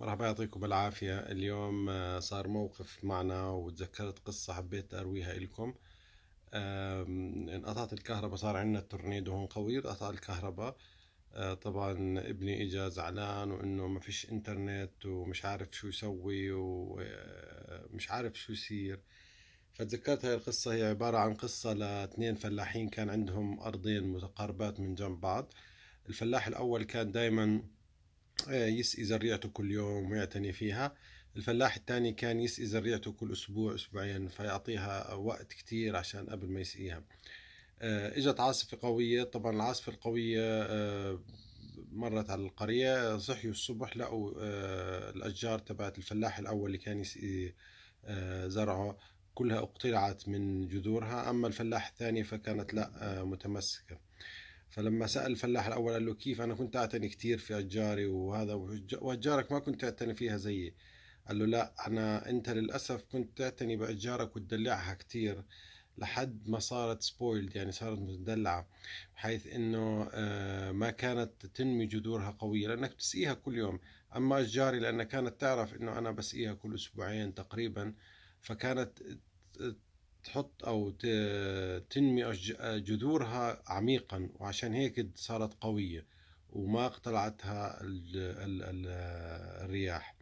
مرحبا يعطيكم العافية اليوم آه، صار موقف معنا وتذكرت قصة حبيت أرويها إلكم انقطعت الكهرباء صار عندنا التورنيدو هون قوي انقطع الكهرباء آه، طبعا ابني اجى زعلان وانه ما فيش انترنت ومش عارف شو يسوي ومش آه، عارف شو يصير فتذكرت هاي القصة هي عبارة عن قصة لاثنين فلاحين كان عندهم أرضين متقاربات من جنب بعض الفلاح الأول كان دايماً آه، يسقي زريعته كل يوم ويعتني فيها الفلاح الثاني كان يسقي زريعته كل أسبوع أسبوعين فيعطيها وقت كتير عشان قبل ما يسقيها آه، اجت عاصفة قوية طبعا العاصفة القوية آه، مرت على القرية صحيوا الصبح لقوا الأشجار تبعت الفلاح الأول اللي كان يسقي زرعه كلها اقتلعت من جذورها أما الفلاح الثاني فكانت لا متمسكة فلما سأل الفلاح الأول قال له كيف أنا كنت أعتني كثير في أشجاري وهذا وأشجارك ما كنت أعتني فيها زيي قال له لا أنا أنت للأسف كنت تعتني بأشجارك وتدلعها كثير لحد ما صارت سبويلد يعني صارت مدلعة بحيث انه آه، ما كانت تنمي جذورها قوية لانك بتسقيها كل يوم اما اشجاري لانها كانت تعرف انه انا بسقيها كل اسبوعين تقريبا فكانت تحط أو تنمي جذورها عميقا وعشان هيك صارت قوية وما اقتلعتها الرياح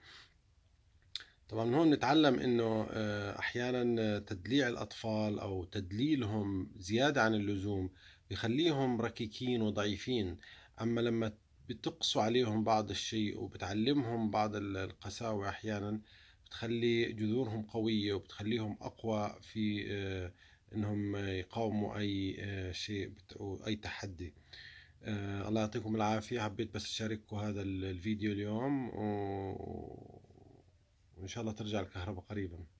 طبعا من هون نتعلم انه آه، احيانا تدليع الاطفال او تدليلهم زياده عن اللزوم بخليهم ركيكين وضعيفين اما لما بتقسو عليهم بعض الشيء وبتعلمهم بعض القساوه احيانا بتخلي جذورهم قوية وبتخليهم أقوى في آه، أنهم يقاوموا أي آه، شيء أو أي تحدي آه، الله يعطيكم العافية حبيت بس أشارككم هذا الفيديو اليوم و... وإن شاء الله ترجع الكهرباء قريباً